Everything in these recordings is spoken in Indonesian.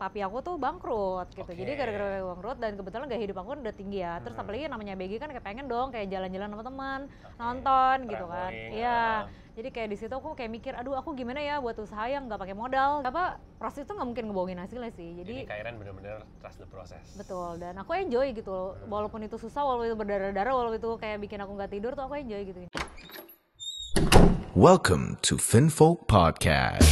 papi aku tuh bangkrut gitu. Okay. Jadi gara-gara bangkrut dan kebetulan gaya hidup aku udah tinggi ya. Terus hmm. apalagi namanya Begi kan kayak pengen dong kayak jalan-jalan sama teman, okay. nonton gitu kan. Iya. Uh-huh. Jadi kayak di situ aku kayak mikir, aduh aku gimana ya buat usaha yang nggak pakai modal. Apa proses itu nggak mungkin ngebohongin hasilnya sih. Jadi, Jadi kairan bener-bener trust the process. Betul. Dan aku enjoy gitu loh. Hmm. Walaupun itu susah, walaupun itu berdarah-darah, walaupun itu kayak bikin aku nggak tidur tuh aku enjoy gitu. Welcome to FinFolk Podcast,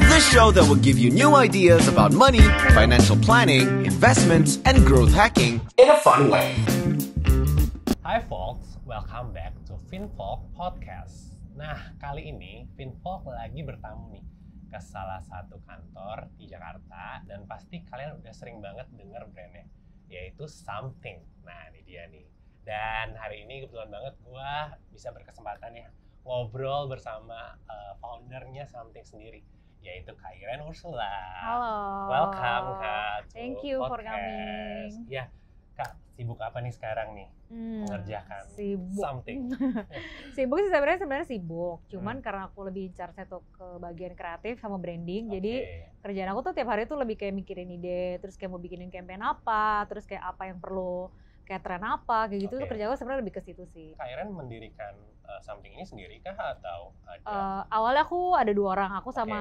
the show that will give you new ideas about money, financial planning, investments, and growth hacking in a fun way. Hi folks, welcome back to FinFolk Podcast. Nah, kali ini FinFolk lagi bertamu nih ke salah satu kantor di Jakarta dan pasti kalian udah sering banget dengar brandnya yaitu Something. Nah, ini dia nih. Dan hari ini kebetulan banget gue bisa berkesempatan ya ngobrol bersama uh, foundernya something sendiri yaitu Kak Iren Ursula. Halo. Welcome Kak. Thank you podcast. for coming. Ya, Kak, sibuk apa nih sekarang nih? Hmm, mengerjakan sibuk. something. sibuk sih sebenarnya sebenarnya sibuk. Hmm. Cuman hmm. karena aku lebih charge tuh ke bagian kreatif sama branding, okay. jadi kerjaan aku tuh tiap hari tuh lebih kayak mikirin ide, terus kayak mau bikinin campaign apa, terus kayak apa yang perlu cateran apa kayak gitu okay. tuh kerja gue sebenarnya lebih ke situ sih. Kairan mendirikan uh, something ini sendiri kah atau ada? Uh, awalnya aku ada dua orang, aku sama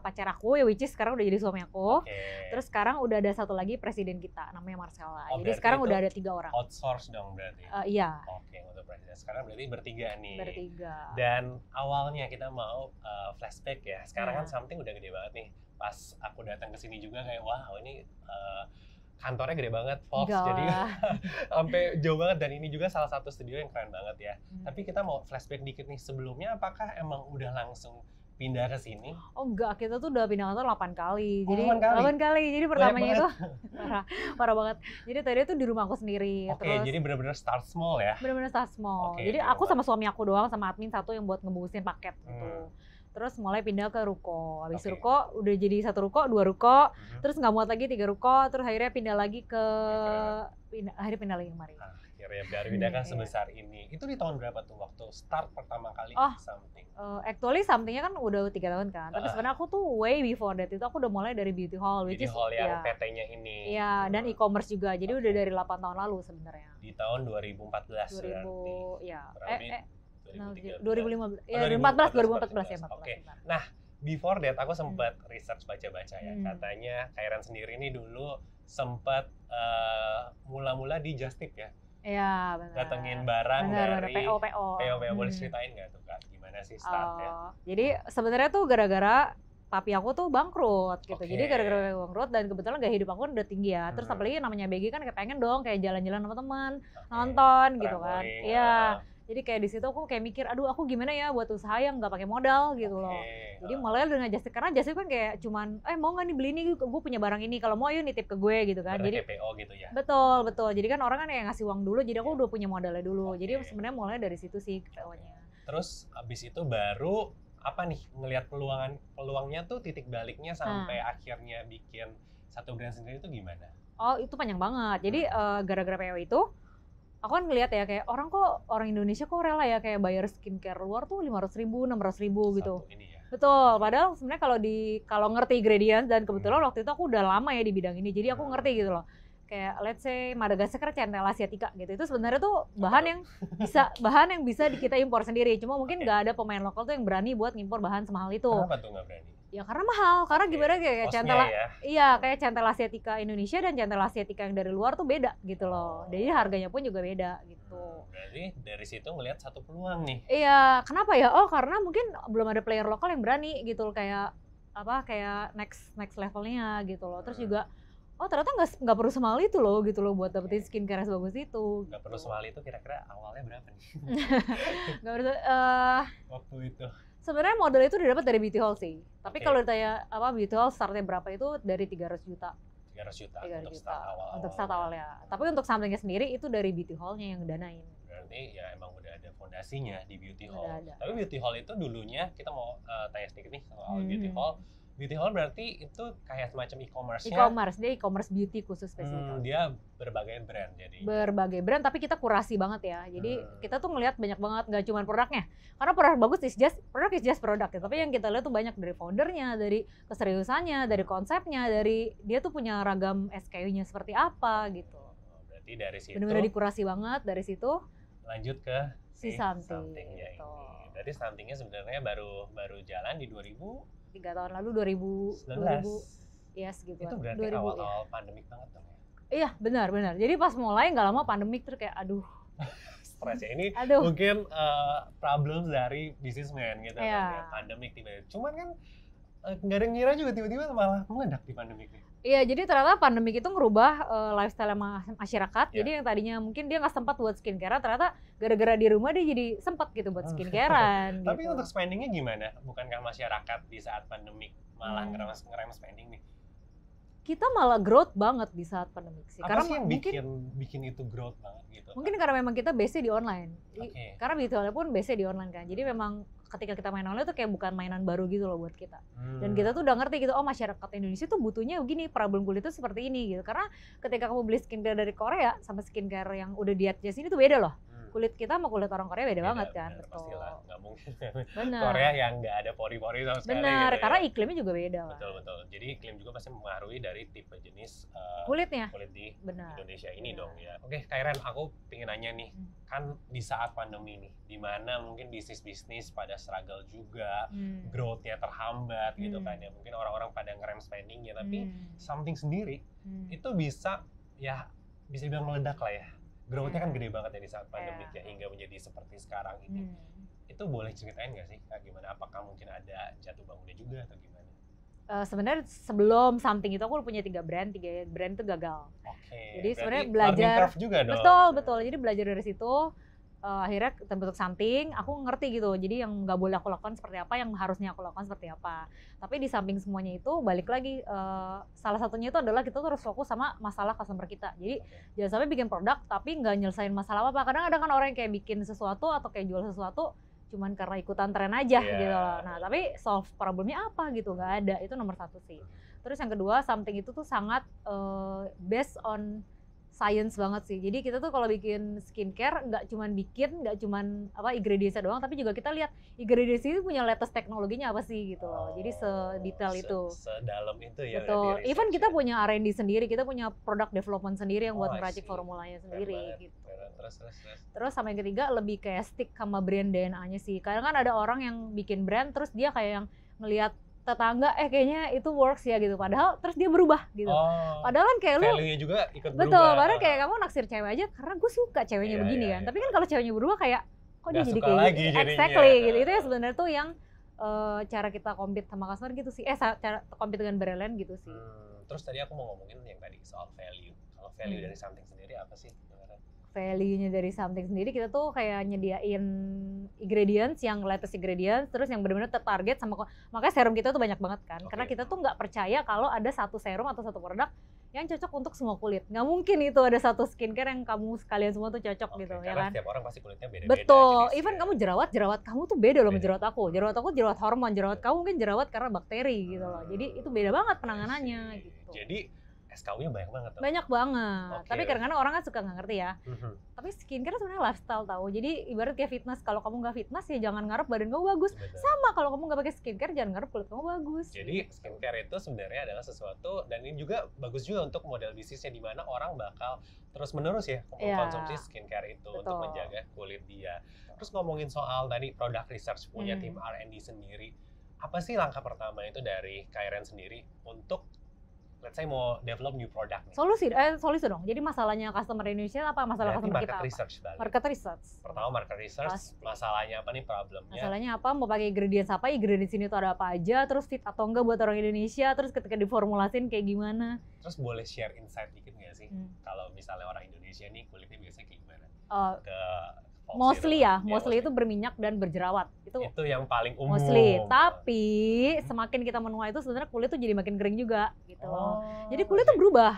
okay. pacar aku ya which is sekarang udah jadi suami aku. Okay. Terus sekarang udah ada satu lagi presiden kita namanya Marcella. Oh, jadi sekarang udah ada tiga orang. Outsource dong berarti. Uh, iya. Oke, okay, untuk presiden sekarang berarti bertiga nih. Bertiga. Dan awalnya kita mau uh, flashback ya. Sekarang yeah. kan iya. something udah gede banget nih. Pas aku datang ke sini juga kayak wow ini uh, kantornya gede banget Fox Gak. jadi sampai jauh banget dan ini juga salah satu studio yang keren banget ya hmm. tapi kita mau flashback dikit nih sebelumnya apakah emang udah langsung pindah ke sini? Oh enggak, kita tuh udah pindah kantor 8 kali. Oh, jadi 8 kali. 8 kali. Jadi pertamanya itu parah, parah banget. Jadi tadi itu di rumah aku sendiri. Oke, okay, terus, jadi benar-benar start small ya. Benar-benar start small. Okay, jadi aku banget. sama suami aku doang sama admin satu yang buat ngebungusin paket gitu. hmm. gitu terus mulai pindah ke ruko habis okay. ruko udah jadi satu ruko dua ruko hmm. terus nggak muat lagi tiga ruko terus akhirnya pindah lagi ke pindah, akhirnya pindah lagi kemarin Nah, akhirnya biar pindah kan iya. sebesar iya. ini itu di tahun berapa tuh waktu start pertama kali oh, something uh, actually somethingnya kan udah tiga tahun kan tapi ah. sebenarnya aku tuh way before that itu aku udah mulai dari beauty hall beauty which hall yang ya, PT-nya ya. ini Iya. uh. dan ah. e-commerce juga jadi okay. udah dari delapan tahun lalu sebenarnya di tahun 2014 2000 berarti. ya berarti, eh, eh 2015. Ya, 2014, 2014, ya, 2014. Oke. Oh, iya, iya, okay. Nah, before that aku sempat hmm. research baca-baca ya. Hmm. Katanya Kairan sendiri ini dulu sempat mula eh, mula-mula di Justip ya. Iya, benar. Datengin barang bener, dari PO PO. PO, PO. Hmm. boleh ceritain nggak tuh Kak gimana sih startnya? Uh, jadi sebenarnya tuh gara-gara papi aku tuh bangkrut gitu. Okay. Jadi gara-gara bangkrut dan kebetulan gaya hidup aku udah tinggi ya. Hmm. Terus hmm. apalagi namanya Begi kan kayak pengen dong kayak jalan-jalan sama teman, okay. nonton Traveling. gitu kan. Iya. Uh. Jadi kayak di situ aku kayak mikir, aduh aku gimana ya buat usaha yang nggak pakai modal gitu okay. loh. Jadi mulai dengan jasa karena jasa kan kayak cuman, eh mau nggak nih beli ini? gue punya barang ini, kalau mau ayo nitip ke gue gitu kan. Barang Jadi TPO gitu ya. Betul betul. Jadi kan orang kan yang ngasih uang dulu, jadi aku iya. udah punya modalnya dulu. Okay. Jadi sebenarnya mulai dari situ sih awalnya. Terus abis itu baru apa nih ngelihat peluangan peluangnya tuh titik baliknya sampai hmm. akhirnya bikin satu brand sendiri itu gimana? Oh itu panjang banget. Jadi gara hmm. uh, eh, gara -gara PO itu aku kan ngeliat ya kayak orang kok orang Indonesia kok rela ya kayak bayar skincare luar tuh lima ratus ribu enam ratus ribu gitu. Satu gitu ini ya. betul iya. padahal sebenarnya kalau di kalau ngerti ingredients dan hmm. kebetulan hmm. waktu itu aku udah lama ya di bidang ini jadi aku ngerti hmm. gitu loh kayak let's say Madagaskar Asia asiatica gitu itu sebenarnya tuh bahan yang bisa bahan yang bisa kita impor sendiri cuma mungkin nggak okay. ada pemain lokal tuh yang berani buat ngimpor bahan semahal itu kenapa tuh gak berani Ya karena mahal, karena okay. gimana kayak Kosnya centela, ya. iya kayak centela asiatika Indonesia dan centela asiatika yang dari luar tuh beda gitu loh. Oh. Jadi harganya pun juga beda gitu. Hmm, berarti dari situ melihat satu peluang nih. Iya, kenapa ya? Oh karena mungkin belum ada player lokal yang berani gitu loh kayak apa kayak next next levelnya gitu loh. Terus hmm. juga oh ternyata nggak nggak perlu semal itu loh gitu loh buat dapetin iya. skincare sebagus itu nggak perlu gitu. semal itu kira-kira awalnya berapa nih nggak perlu uh, waktu itu sebenarnya modal itu didapat dari beauty hall sih. Tapi okay. kalau ditanya apa beauty hall, startnya berapa itu dari tiga ratus juta. Tiga ratus juta 300 untuk juta. start awal. Untuk start awal ya. Tapi untuk somethingnya sendiri itu dari beauty hallnya yang danain. Berarti ya emang udah ada fondasinya di beauty hall. Udah ada. Tapi beauty hall itu dulunya kita mau uh, tanya sedikit nih soal hmm. beauty hall beauty Hall berarti itu kayak semacam e-commerce e-commerce dia e-commerce beauty khusus spesifik hmm, dia berbagai brand jadi berbagai brand tapi kita kurasi banget ya jadi hmm. kita tuh ngelihat banyak banget nggak cuma produknya karena produk bagus is just produk is just produk ya tapi yang kita lihat tuh banyak dari foundernya dari keseriusannya dari konsepnya dari dia tuh punya ragam SKU-nya seperti apa gitu oh, berarti dari situ benar-benar dikurasi banget dari situ lanjut ke si something, something gitu. ini berarti stuntingnya sebenarnya baru baru jalan di 2000 tiga tahun lalu 2000 2000 yes gitu itu berarti 2000, awal awal ya. pandemik banget dong ya iya benar benar jadi pas mulai nggak lama pandemik terus kayak aduh stres ya ini aduh. mungkin uh, eh, problem dari bisnismen gitu yeah. kan iya. ya pandemik tiba-tiba cuman kan eh, nggak ada ngira juga tiba-tiba malah meledak di pandemik nih. Iya, jadi ternyata pandemi itu ngerubah uh, lifestyle masyarakat. Yeah. Jadi yang tadinya mungkin dia nggak sempat buat skincare, ternyata gara-gara di rumah dia jadi sempat gitu buat oh. skincarean. gitu. Tapi untuk spendingnya gimana? Bukankah masyarakat di saat pandemi malah hmm. ngeremas spending nih? Kita malah growth banget di saat pandemi sih. Apa karena sih yang mungkin bikin, bikin itu growth banget gitu? Mungkin karena memang kita base di online. Okay. Karena virtualnya pun base di online kan. Jadi memang ketika kita main online tuh kayak bukan mainan baru gitu loh buat kita. Hmm. Dan kita tuh udah ngerti gitu, oh masyarakat Indonesia tuh butuhnya begini, problem kulit itu seperti ini gitu. Karena ketika kamu beli skincare dari Korea sama skincare yang udah di sini tuh beda loh kulit kita sama kulit orang Korea beda, ya, banget kan. Bener, betul. Pastilah, nggak mungkin. Kan bener. Korea yang nggak ada pori-pori sama sekali. bener gitu, ya. karena ya. iklimnya juga beda. Betul betul. Jadi iklim juga pasti mempengaruhi dari tipe jenis uh, kulitnya. Kulit di Benar. Indonesia ini bener. dong ya. Oke, Kairen, aku pengen nanya nih, hmm. kan di saat pandemi nih, di mana mungkin bisnis-bisnis pada struggle juga, hmm. growth terhambat gitu hmm. gitu kan ya. Mungkin orang-orang pada ngerem spending ya, tapi hmm. something sendiri hmm. itu bisa ya bisa bilang meledak lah ya growth-nya kan hmm. gede banget ya saat pandemi yeah. ya hingga menjadi seperti sekarang ini. Hmm. Itu boleh ceritain nggak sih Kak, gimana? Apakah mungkin ada jatuh bangunnya juga atau gimana? Uh, sebenarnya sebelum something itu aku udah punya tiga brand, tiga brand itu gagal. Okay. Jadi sebenarnya belajar juga dong. betul betul. Jadi belajar dari situ uh, akhirnya terbentuk samping aku ngerti gitu jadi yang nggak boleh aku lakukan seperti apa yang harusnya aku lakukan seperti apa tapi di samping semuanya itu balik lagi uh, salah satunya itu adalah kita terus fokus sama masalah customer kita jadi okay. jangan sampai bikin produk tapi nggak nyelesain masalah apa kadang ada kan orang yang kayak bikin sesuatu atau kayak jual sesuatu cuman karena ikutan tren aja yeah. gitu loh. Nah, tapi solve problemnya apa gitu nggak ada. Itu nomor satu sih. Terus yang kedua, something itu tuh sangat uh, based on science banget sih. Jadi kita tuh kalau bikin skincare nggak cuman bikin, nggak cuman apa ingredientsnya doang, tapi juga kita lihat ingredients itu punya latest teknologinya apa sih gitu loh. Jadi oh, sedetail se itu. Sedalam itu ya. Betul. Ya, Even kita ya. punya R&D sendiri, kita punya product development sendiri yang buat oh, meracik formulanya sendiri gitu. Terus, terus, terus. terus sama yang ketiga lebih kayak stick sama brand DNA-nya sih. Kadang kan ada orang yang bikin brand terus dia kayak yang ngelihat tetangga eh kayaknya itu works ya gitu padahal terus dia berubah gitu oh, padahal kan kayak lu juga ikut betul berubah. padahal kayak kamu naksir cewek aja karena gue suka ceweknya yeah, iya, begini yeah, kan yeah. tapi kan kalau ceweknya berubah kayak kok Gak dia jadi kayak lagi gitu exactly gitu itu ya sebenarnya tuh yang uh, cara kita compete sama customer gitu sih eh cara compete dengan brand gitu sih hmm, terus tadi aku mau ngomongin yang tadi soal value kalau value hmm. dari something sendiri apa sih value-nya dari something sendiri kita tuh kayak nyediain ingredients yang latest ingredients terus yang benar-benar tertarget sama makanya serum kita tuh banyak banget kan okay. karena kita tuh nggak percaya kalau ada satu serum atau satu produk yang cocok untuk semua kulit. Nggak mungkin itu ada satu skincare yang kamu sekalian semua tuh cocok okay, gitu, ya kan? setiap orang pasti kulitnya beda-beda. Betul. Jenis, Even ya. kamu jerawat, jerawat kamu tuh beda loh jerawat aku. Jerawat aku jerawat hormon, jerawat kamu mungkin jerawat karena bakteri gitu loh. Jadi ah, itu beda banget penanganannya gitu. Jadi SKU-nya banyak banget. Tau. Banyak banget. Okay. Tapi karena kadang orang kan suka nggak ngerti ya. Mm-hmm. Tapi skincare sebenarnya lifestyle tahu. Jadi ibarat kayak fitness, kalau kamu nggak fitness ya jangan ngarep badan kamu bagus. Betul. Sama kalau kamu nggak pakai skincare jangan ngarep kulit kamu bagus. Jadi gitu. skincare itu sebenarnya adalah sesuatu dan ini juga bagus juga untuk model bisnisnya di mana orang bakal terus menerus ya mengkonsumsi iya. yeah. skincare itu Betul. untuk menjaga kulit dia. Terus ngomongin soal tadi produk research punya hmm. tim R&D sendiri. Apa sih langkah pertama itu dari Kairen sendiri untuk let's say mau develop new product nih. Solusi, eh solusi dong. Jadi masalahnya customer Indonesia apa masalah Berarti customer market kita? Market research apa? Market research. Pertama market research, Pasti. masalahnya apa nih problemnya? Masalahnya apa? Mau pakai ingredients apa? Ingredients ini tuh ada apa aja? Terus fit atau enggak buat orang Indonesia? Terus ketika diformulasin kayak gimana? Terus boleh share insight dikit nggak sih? Hmm. Kalau misalnya orang Indonesia nih kulitnya biasanya kayak gimana? Uh, Ke mostly ya, mostly itu berminyak dan berjerawat. Itu itu yang paling umum. Mostly. Tapi hmm. semakin kita menua itu sebenarnya kulit tuh jadi makin kering juga gitu loh. Oh, jadi kulit tuh iya. berubah.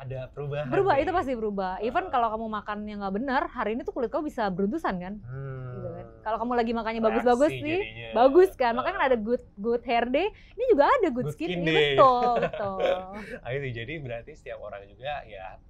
Ada perubahan. Berubah itu pasti berubah. Even kalau kamu makan yang nggak benar, hari ini tuh kulit kamu bisa beruntusan kan? Hmm. Gitu kan. Kalau kamu lagi makannya bagus-bagus nih, jadinya. bagus kan. Makanya kan ada good good hair day, ini juga ada good, good skin, skin day. Betul, betul. Ayo jadi berarti setiap orang juga ya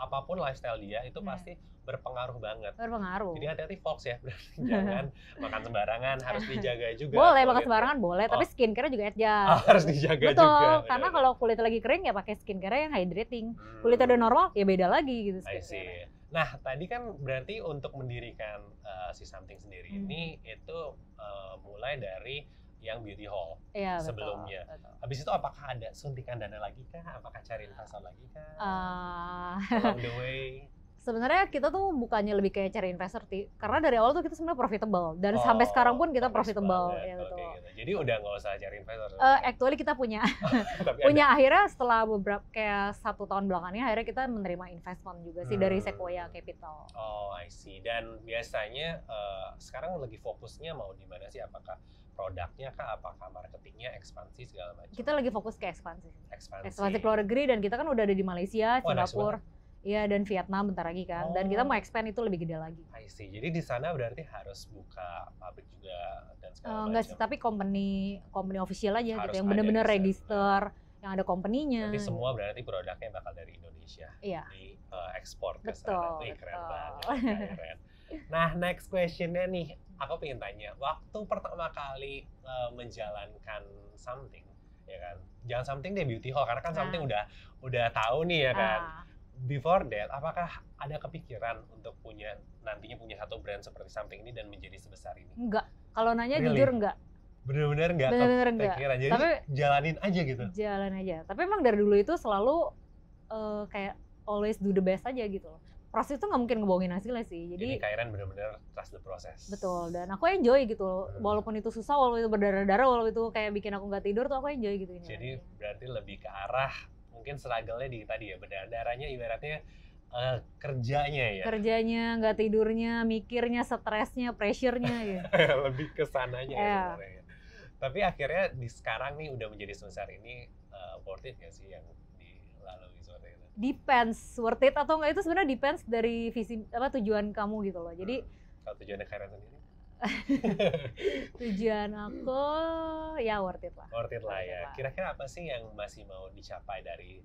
apapun lifestyle dia itu yeah. Hmm. pasti berpengaruh banget. Berpengaruh. Jadi hati-hati folks ya, berarti jangan makan sembarangan, harus dijaga juga. Boleh makan sembarangan boleh, oh. tapi skincare juga aja. Oh, harus dijaga Betul, juga. Betul, ya. karena kalau kulit lagi kering ya pakai skincare yang hydrating. Hmm. Kulit udah normal ya beda lagi gitu skincare. Nah, tadi kan berarti untuk mendirikan uh, si something sendiri hmm. ini itu uh, mulai dari yang beauty hall ya, sebelumnya. Betul, betul. Habis itu apakah ada suntikan dana lagi kah? Apakah cari investor lagi kah? Uh, Along the way. sebenarnya kita tuh bukannya lebih kayak cari investor ti, karena dari awal tuh kita sebenarnya profitable dan oh, sampai sekarang pun kita profitable ya gitu. Okay, gitu. Jadi udah nggak usah cari investor. Uh, actually kita punya oh, punya ada. akhirnya setelah beberapa kayak satu tahun belakangnya akhirnya kita menerima investment juga sih hmm. dari Sequoia Capital. Oh, I see. Dan biasanya uh, sekarang lagi fokusnya mau di mana sih? Apakah produknya kah apakah marketingnya ekspansi segala macam kita lagi fokus ke ekspansi ekspansi, ekspansi keluar negeri dan kita kan udah ada di Malaysia oh, Singapura nice Iya dan Vietnam bentar lagi kan. Oh. Dan kita mau oh. expand itu lebih gede lagi. I see. Jadi di sana berarti harus buka pabrik juga dan segala uh, Enggak sih, tapi company company official aja gitu harus gitu yang benar-benar register, yang ada company-nya. Jadi semua berarti produknya bakal dari Indonesia. Iya. Di uh, ekspor ke sana. Nih, keren betul. banget. Keren. Nah, next questionnya nih, aku pengen tanya, waktu pertama kali uh, menjalankan something, ya kan, jangan something deh beauty hall, karena kan nah. something udah udah tahu nih ya kan. Uh before that, apakah ada kepikiran untuk punya nantinya punya satu brand seperti samping ini dan menjadi sebesar ini? Enggak. Kalau nanya really? jujur enggak. Benar-benar enggak. Benar-benar enggak. Kepikiran. Jadi Tapi, jalanin aja gitu. Jalan aja. Tapi emang dari dulu itu selalu uh, kayak always do the best aja gitu loh. Proses itu nggak mungkin ngebohongin hasilnya sih. Jadi, Jadi Kairan benar bener trust the process. Betul. Dan aku enjoy gitu loh. Hmm. Walaupun itu susah, walaupun itu berdarah-darah, walaupun itu kayak bikin aku nggak tidur tuh aku enjoy gitu. Jadi ya. berarti lebih ke arah mungkin struggle-nya di tadi ya darahnya ibaratnya uh, kerjanya ya. Kerjanya, nggak tidurnya, mikirnya, stresnya, pressure-nya ya. Lebih ke sananya yeah. Ya, iya. ya. Tapi akhirnya di sekarang nih udah menjadi sebesar ini uh, worth it gak sih yang dilalui seperti itu? Depends worth it atau nggak itu sebenarnya depends dari visi apa tujuan kamu gitu loh. Jadi hmm. kalau tujuannya Karen sendiri tujuan aku ya worth it lah. Worth it lah ya. Kira-kira apa sih yang masih mau dicapai dari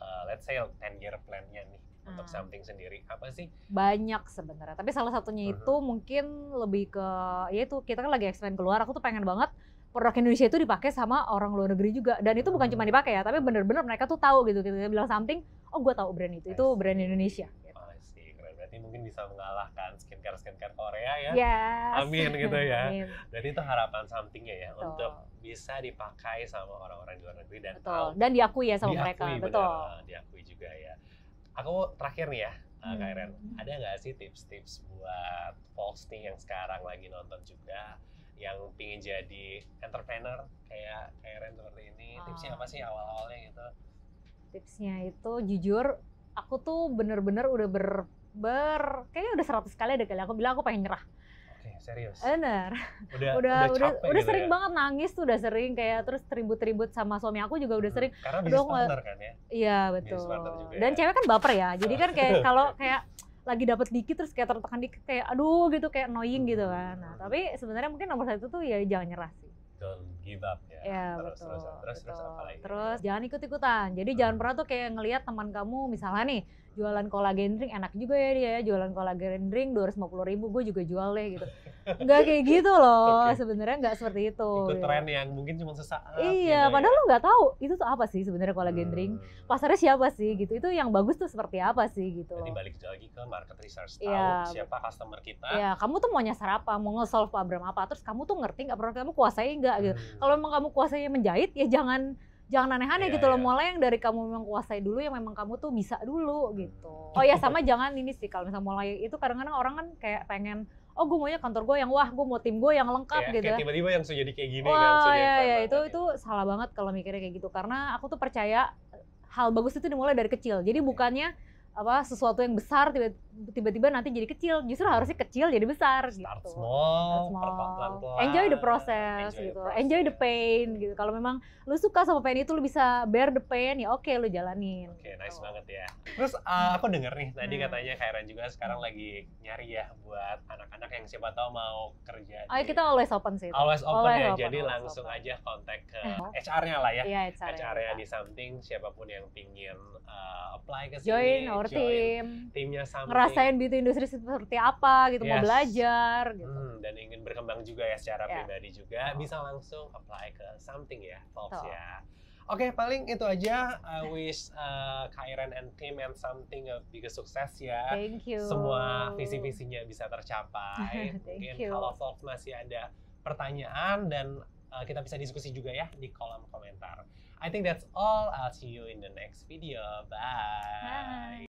uh, let's say 10 year plan-nya nih hmm. untuk ah. something sendiri? Apa sih? Banyak sebenarnya, tapi salah satunya uh-huh. itu uh-huh. mungkin lebih ke ya itu kita kan lagi expand keluar, aku tuh pengen banget produk Indonesia itu dipakai sama orang luar negeri juga dan itu bukan hmm. cuma dipakai ya, tapi bener-bener mereka tuh tahu gitu. Kita bilang something, oh gue tahu brand itu, itu brand Indonesia mungkin bisa mengalahkan skincare skincare Korea ya. Yes. Amin gitu ya. Amin. itu harapan sampingnya ya betul. untuk bisa dipakai sama orang-orang di luar negeri dan betul. tahu dan diakui ya sama diakui, mereka. Benar, betul. Diakui juga ya. Aku terakhir nih ya. Uh, eh, hmm. Kak Iren, ada nggak sih tips-tips buat folks nih yang sekarang lagi nonton juga yang pingin jadi entrepreneur kayak Kak Iren seperti ini? Oh. Tipsnya apa sih awal-awalnya gitu? Tipsnya itu jujur aku tuh bener-bener udah ber ber kayaknya udah seratus kali ada kali aku bilang aku pengen nyerah. Oke, serius. Benar. Udah udah udah, udah, udah gitu sering ya? banget nangis tuh udah sering kayak terus ribut-ribut sama suami aku juga udah hmm, sering. Karena dong kan ya. Iya, betul. Juga, Dan ya. cewek kan baper ya. Jadi kan kayak kalau kayak lagi dapat dikit terus kayak tertekan dikit kayak aduh gitu kayak annoying gitu hmm. kan. Nah, tapi sebenarnya mungkin nomor satu tuh ya jangan nyerah sih don't give up ya. ya terus, betul, terus, terus, terus, terus terus, Terus jangan ikut-ikutan. Jadi hmm. jangan pernah tuh kayak ngelihat teman kamu misalnya nih jualan kolagen drink enak juga ya dia ya jualan kolagen drink dua ratus lima puluh ribu gue juga jual deh gitu nggak kayak gitu loh okay. sebenarnya nggak seperti itu Ikut ya. tren yang mungkin cuma sesaat iya gitu ya. padahal ya. lo nggak tahu itu tuh apa sih sebenarnya kolagen hmm. drink pasarnya siapa sih gitu itu yang bagus tuh seperti apa sih gitu jadi balik lagi ke market research iya. tahu ya. siapa customer kita ya kamu tuh mau nyasar apa mau nge-solve problem apa terus kamu tuh ngerti nggak produk kamu kuasai nggak gitu hmm. kalau emang kamu kuasai menjahit ya jangan jangan aneh-aneh yeah, gitu yeah. loh iya. mulai yang dari kamu memang kuasai dulu yang memang kamu tuh bisa dulu gitu oh ya iya. sama jangan ini sih kalau misalnya mulai itu kadang-kadang orang kan kayak pengen oh gue maunya kantor gue yang wah gue mau tim gue yang lengkap yeah, gitu kayak ya. tiba-tiba yang jadi kayak gini wah, kan iya, ya iya, itu itu gitu. salah banget kalau mikirnya kayak gitu karena aku tuh percaya hal bagus itu dimulai dari kecil jadi bukannya apa sesuatu yang besar tiba-tiba tiba-tiba nanti jadi kecil justru harusnya kecil jadi besar gitu. start gitu. small, start small. Pelan -pelan. enjoy the process enjoy gitu the process. enjoy the pain gitu kalau memang lu suka sama pain itu lu bisa bear the pain ya oke okay, lu jalanin oke okay, nice nice gitu. banget ya terus uh, aku denger nih tadi hmm. katanya Kairan juga sekarang lagi nyari ya buat anak-anak yang siapa tahu mau kerja oh, Ayo ya kita always open sih itu. always open always ya open, jadi always langsung open. aja kontak ke HR-nya lah ya yeah, HR-nya HR, -nya di something siapapun yang pingin uh, apply ke sini join our join team timnya sama ngerasain beauty industri seperti apa gitu yes. mau belajar hmm, gitu hmm, dan ingin berkembang juga ya secara yeah. pribadi juga oh. bisa langsung apply ke something ya folks ya Oke, okay, paling itu aja. I wish uh, Kairan and team and something a bigger success ya. Thank you. Semua visi-visinya bisa tercapai. Mungkin kalau folks masih ada pertanyaan dan uh, kita bisa diskusi juga ya di kolom komentar. I think that's all. I'll see you in the next video. Bye. Bye.